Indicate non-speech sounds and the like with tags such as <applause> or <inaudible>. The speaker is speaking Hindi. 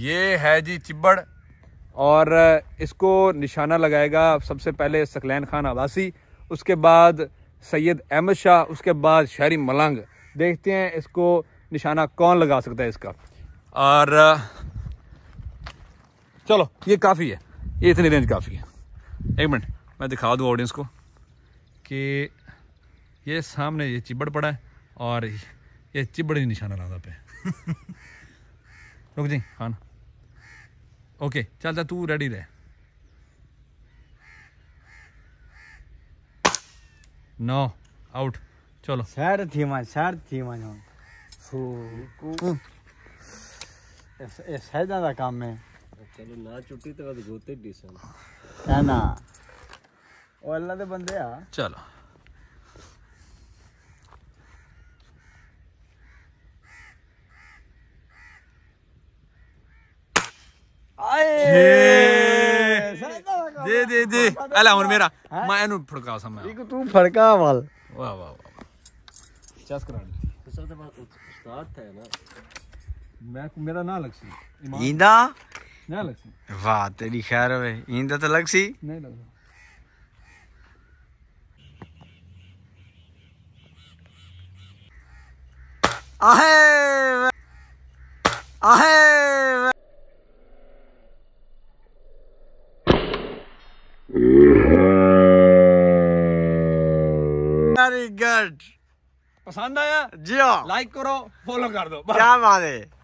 ये है जी चिब्बड़ और इसको निशाना लगाएगा सबसे पहले सकलैन खान आवासी उसके बाद सैयद अहमद शाह उसके बाद शहरी मलंग देखते हैं इसको निशाना कौन लगा सकता है इसका और चलो ये काफ़ी है ये इतनी रेंज काफ़ी है एक मिनट मैं दिखा दूँ ऑडियंस को कि ये सामने ये चिबड़ पड़ा है और ये चिबड़ ही निशाना लगा पे <laughs> रुक जी खान ओके चल जा तू रेडी रह नो आउट चलो सैड थी मान सैड थी मान मैं हूं सैदा का काम है चलो ना छुट्टी तो गोते डिसन है ना और अल्लाह दे बंदे आ चलो ਦੇ ਦੇ ਦੇ ਅਲਾ ਹੁਣ ਮੇਰਾ ਮੈਂ ਇਹਨੂੰ ਫੜਕਾ ਸਮਾਂ ਇੱਕ ਤੂੰ ਫੜਕਾ ਵਾਲ ਵਾ ਵਾ ਵਾ ਚਸ ਕਰਾ ਦਿੱਤੀ ਸਭ ਤੋਂ ਬਾਅਦ ਉਸਤਾਦ ਹੈ ਨਾ ਮੈਂ ਮੇਰਾ ਨਾਂ ਲਕਸ਼ੀ ਇੰਦਾ ਨਾ ਲਕਸ਼ੀ ਵਾ ਤੇਰੀ ਖੈਰ ਹੋਵੇ ਇੰਦਾ ਤਾਂ ਲਕਸ਼ੀ ਨਹੀਂ ਲੱਗਦਾ ਆਹੇ ਆਹੇ वेरी गुड पसंद आया जी लाइक हाँ। करो फॉलो कर दो क्या बात है